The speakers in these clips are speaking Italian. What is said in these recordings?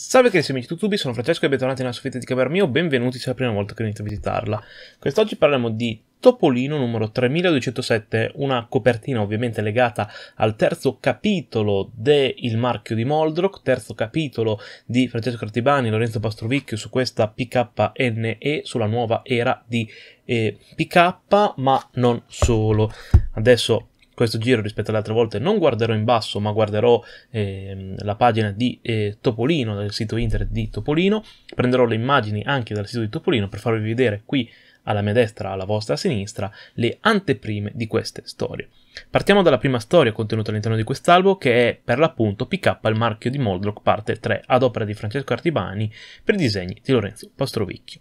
Salve carissimi amici YouTube, sono Francesco e bentornati nella soffitta di camera mio, benvenuti se è la prima volta che venite a visitarla. Quest'oggi parliamo di Topolino numero 3207, una copertina ovviamente legata al terzo capitolo de Il marchio di Moldrock, terzo capitolo di Francesco Artibani e Lorenzo Pastrovicchio su questa PKNE, sulla nuova era di eh, PK, ma non solo. Adesso questo giro rispetto alle altre volte non guarderò in basso, ma guarderò eh, la pagina di eh, Topolino, del sito internet di Topolino, prenderò le immagini anche dal sito di Topolino per farvi vedere qui alla mia destra, alla vostra sinistra, le anteprime di queste storie. Partiamo dalla prima storia contenuta all'interno di quest'albo che è per l'appunto pick up al marchio di Moldrock parte 3 ad opera di Francesco Artibani per i disegni di Lorenzo Pastrovicchio.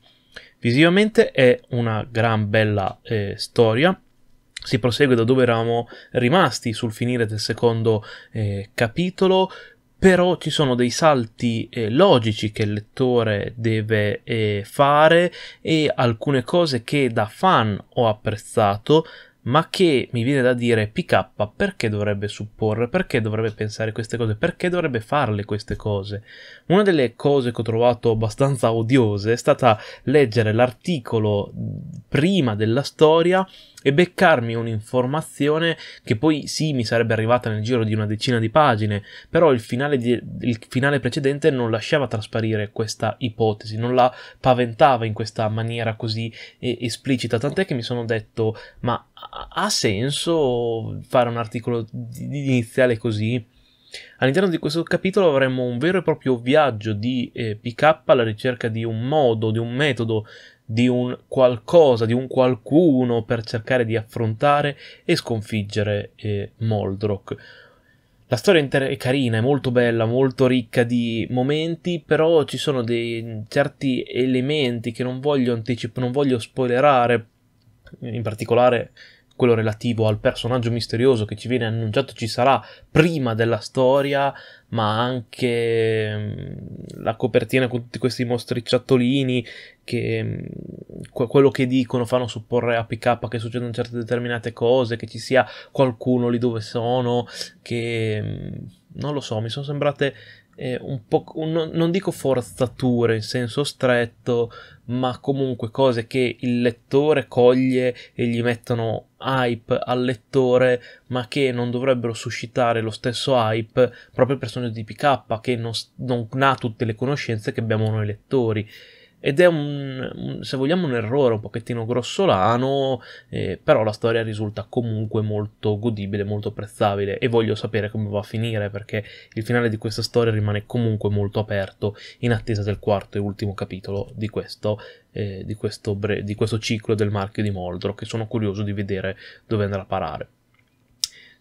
Visivamente è una gran bella eh, storia si prosegue da dove eravamo rimasti sul finire del secondo eh, capitolo, però ci sono dei salti eh, logici che il lettore deve eh, fare e alcune cose che da fan ho apprezzato, ma che mi viene da dire PK perché dovrebbe supporre, perché dovrebbe pensare queste cose, perché dovrebbe farle queste cose. Una delle cose che ho trovato abbastanza odiose è stata leggere l'articolo prima della storia e beccarmi un'informazione che poi sì mi sarebbe arrivata nel giro di una decina di pagine, però il finale, di, il finale precedente non lasciava trasparire questa ipotesi, non la paventava in questa maniera così eh, esplicita, tant'è che mi sono detto ma ha senso fare un articolo iniziale così? All'interno di questo capitolo avremo un vero e proprio viaggio di eh, PK alla ricerca di un modo, di un metodo di un qualcosa, di un qualcuno per cercare di affrontare e sconfiggere eh, Moldrock. La storia inter- è carina, è molto bella, molto ricca di momenti, però ci sono dei certi elementi che non voglio anticipare, non voglio spoilerare, in particolare quello relativo al personaggio misterioso che ci viene annunciato ci sarà prima della storia, ma anche mm, la copertina con tutti questi mostricciattolini che mm, quello che dicono fanno supporre a PK che succedano certe determinate cose, che ci sia qualcuno lì dove sono, che mm, non lo so, mi sono sembrate eh, un po', un, non dico forzature in senso stretto, ma comunque cose che il lettore coglie e gli mettono hype al lettore, ma che non dovrebbero suscitare lo stesso hype proprio il personaggio di PK, che non, non ha tutte le conoscenze che abbiamo noi lettori. Ed è un, un, se vogliamo, un errore un pochettino grossolano, eh, però la storia risulta comunque molto godibile, molto apprezzabile e voglio sapere come va a finire perché il finale di questa storia rimane comunque molto aperto in attesa del quarto e ultimo capitolo di questo, eh, di questo, bre- di questo ciclo del marchio di Moldro, che sono curioso di vedere dove andrà a parare.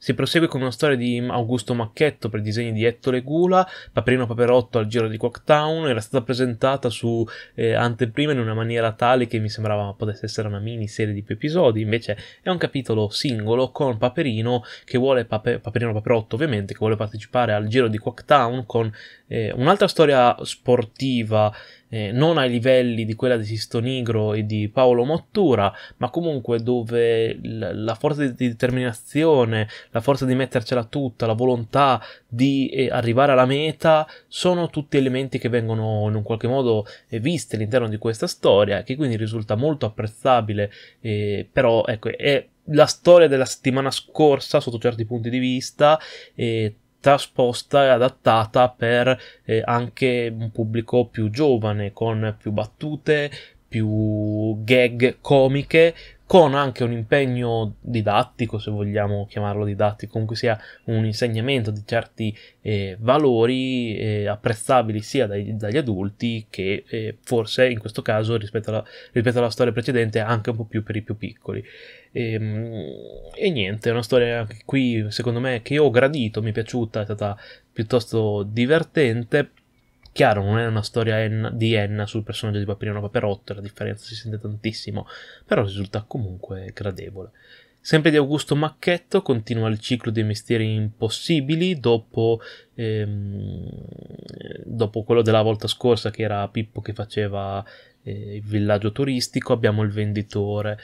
Si prosegue con una storia di Augusto Macchetto per disegni di Ettore Gula, Paperino Paperotto al giro di Quacktown, era stata presentata su eh, anteprima in una maniera tale che mi sembrava potesse essere una miniserie di più episodi, invece è un capitolo singolo con Paperino che vuole, pape, Paperino Paperotto ovviamente, che vuole partecipare al giro di Quacktown con eh, un'altra storia sportiva eh, non ai livelli di quella di Sisto Nigro e di Paolo Mottura, ma comunque dove la forza di determinazione, la forza di mettercela tutta, la volontà di eh, arrivare alla meta, sono tutti elementi che vengono in un qualche modo eh, visti all'interno di questa storia, che quindi risulta molto apprezzabile, eh, però ecco, è la storia della settimana scorsa sotto certi punti di vista. Eh, trasposta e adattata per eh, anche un pubblico più giovane, con più battute, più gag comiche, con anche un impegno didattico, se vogliamo chiamarlo didattico, comunque sia un insegnamento di certi eh, valori eh, apprezzabili sia dai, dagli adulti che eh, forse in questo caso rispetto alla, rispetto alla, storia precedente anche un po' più per i più piccoli. E, ehm, e niente, è una storia anche qui secondo me che ho gradito, mi è piaciuta, è stata piuttosto divertente Chiaro, non è una storia en- di Enna sul personaggio di Papirino Paperotto, la differenza si sente tantissimo, però risulta comunque gradevole. Sempre di Augusto Macchetto continua il ciclo dei mestieri impossibili dopo, ehm, dopo quello della volta scorsa che era Pippo che faceva eh, il villaggio turistico, abbiamo il venditore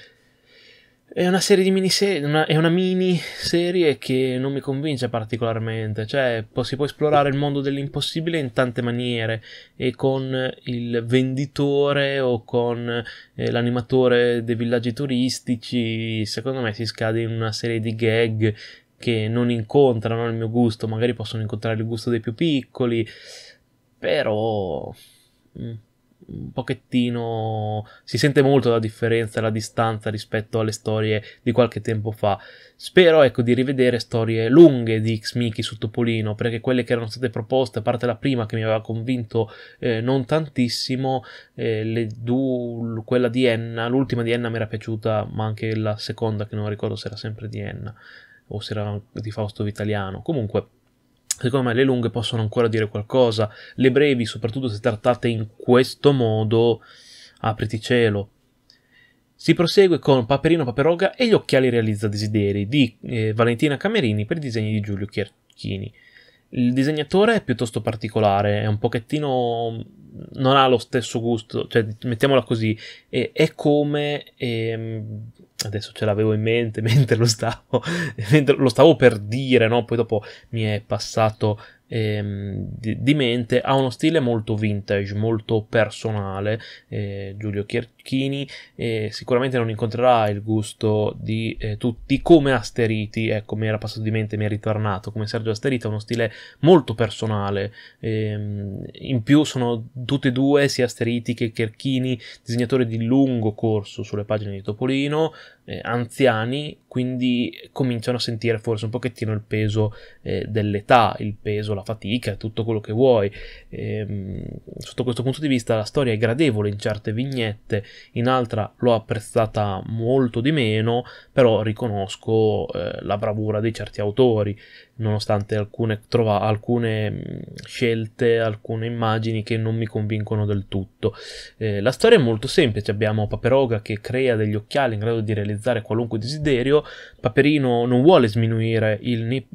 è una serie di miniserie, una, è una mini serie che non mi convince particolarmente, cioè si può esplorare il mondo dell'impossibile in tante maniere e con il venditore o con eh, l'animatore dei villaggi turistici, secondo me si scade in una serie di gag che non incontrano il mio gusto, magari possono incontrare il gusto dei più piccoli, però... Mm un pochettino si sente molto la differenza, la distanza rispetto alle storie di qualche tempo fa. Spero ecco di rivedere storie lunghe di X Miki su Topolino, perché quelle che erano state proposte, a parte la prima che mi aveva convinto eh, non tantissimo, eh, du- quella di Enna, l'ultima di Enna mi era piaciuta, ma anche la seconda che non ricordo se era sempre di Enna o se era di Fausto Vitaliano. Comunque Secondo me le lunghe possono ancora dire qualcosa, le brevi, soprattutto se trattate in questo modo, apriti cielo. Si prosegue con Paperino Paperoga e gli occhiali realizza desideri di eh, Valentina Camerini per i disegni di Giulio Chierchini. Il disegnatore è piuttosto particolare, è un pochettino. non ha lo stesso gusto, cioè mettiamola così, è, è come. È, ehm, adesso ce l'avevo in mente mentre lo stavo, mentre lo stavo per dire, no? poi dopo mi è passato ehm, di, di, mente, ha uno stile molto vintage, molto personale, eh, Giulio Chir- zucchini eh, sicuramente non incontrerà il gusto di eh, tutti come Asteriti, ecco mi era passato di mente, mi è ritornato come Sergio Asteriti, ha uno stile molto personale, ehm, in più sono tutti e due, sia Asteriti che Cherchini, disegnatori di lungo corso sulle pagine di Topolino, eh, anziani, quindi cominciano a sentire forse un pochettino il peso eh, dell'età, il peso, la fatica, tutto quello che vuoi. E, ehm, sotto questo punto di vista la storia è gradevole in certe vignette, in altra l'ho apprezzata molto di meno, però riconosco eh, la bravura di certi autori nonostante alcune, trova alcune mm, scelte, alcune immagini che non mi convincono del tutto. Eh, la storia è molto semplice, abbiamo Paperoga che crea degli occhiali in grado di realizzare qualunque desiderio, Paperino non vuole sminuire il, il,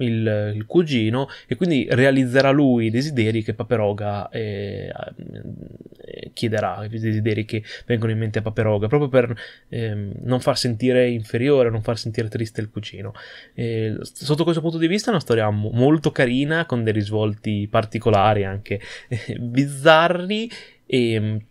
il cugino e quindi realizzerà lui i desideri che Paperoga eh, eh chiederà, i desideri che vengono in mente a Paperoga, proprio per eh, non far sentire inferiore, non far sentire triste il cugino. Eh, sotto questo punto di vista è una storia mo- molto carina, con dei risvolti particolari, anche eh, bizzarri, e ehm,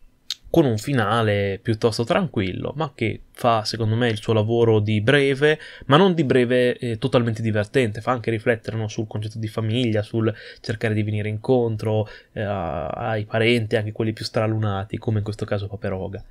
con un finale piuttosto tranquillo, ma che fa secondo me il suo lavoro di breve, ma non di breve eh, totalmente divertente, fa anche riflettere no, sul concetto di famiglia, sul cercare di venire incontro eh, ai parenti, anche quelli più stralunati, come in questo caso Paperoga.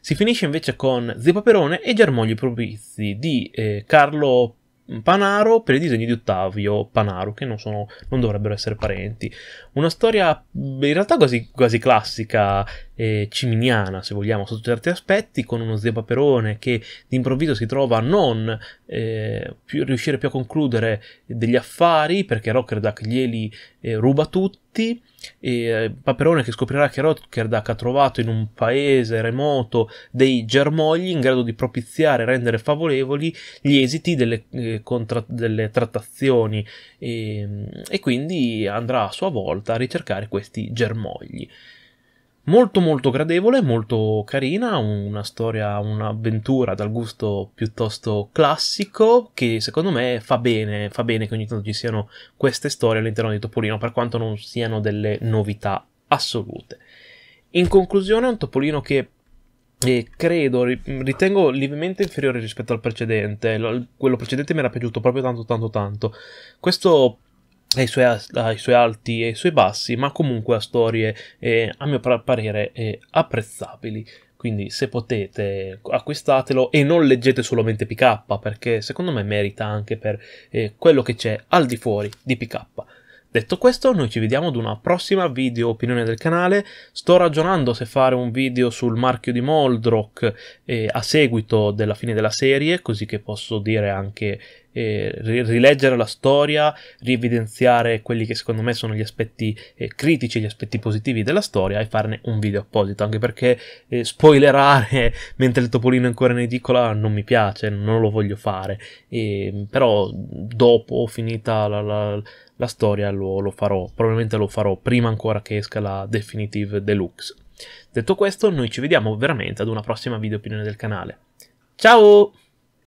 Si finisce invece con Zio Paperone e Germogli Propizi di eh, Carlo Panaro per i disegni di Ottavio Panaro, che non, sono, non dovrebbero essere parenti. Una storia in realtà quasi, quasi classica eh, ciminiana, se vogliamo, sotto certi aspetti, con uno zio Paperone che d'improvviso si trova a non eh, più, riuscire più a concludere degli affari perché Rockerdak glieli eh, ruba tutti. E eh, Paperone che scoprirà che Rockerdack ha trovato in un paese remoto dei germogli in grado di propiziare e rendere favorevoli gli esiti delle, eh, contra- delle trattazioni e, ehm, e quindi andrà a sua volta a ricercare questi germogli. Molto molto gradevole, molto carina, una storia, un'avventura dal gusto piuttosto classico che secondo me fa bene, fa bene che ogni tanto ci siano queste storie all'interno di Topolino per quanto non siano delle novità assolute. In conclusione è un Topolino che eh, credo, ritengo lievemente inferiore rispetto al precedente, quello precedente mi era piaciuto proprio tanto tanto tanto. Questo ai suoi, ai suoi, alti e ai suoi bassi, ma comunque a storie, eh, a mio parere, eh, apprezzabili. Quindi se potete acquistatelo e non leggete solamente PK, perché secondo me merita anche per eh, quello che c'è al di fuori di PK. Detto questo, noi ci vediamo ad una prossima video opinione del canale. Sto ragionando se fare un video sul marchio di Moldrock eh, a seguito della fine della serie, così che posso dire anche eh, rileggere la storia, rievidenziare quelli che secondo me sono gli aspetti eh, critici, gli aspetti positivi della storia e farne un video apposito, anche perché eh, spoilerare mentre il topolino è ancora in edicola non mi piace, non lo voglio fare. E, ehm, però dopo finita la, la la storia lo, lo farò, probabilmente lo farò prima ancora che esca la Definitive Deluxe. Detto questo, noi ci vediamo veramente ad una prossima video opinione del canale. Ciao!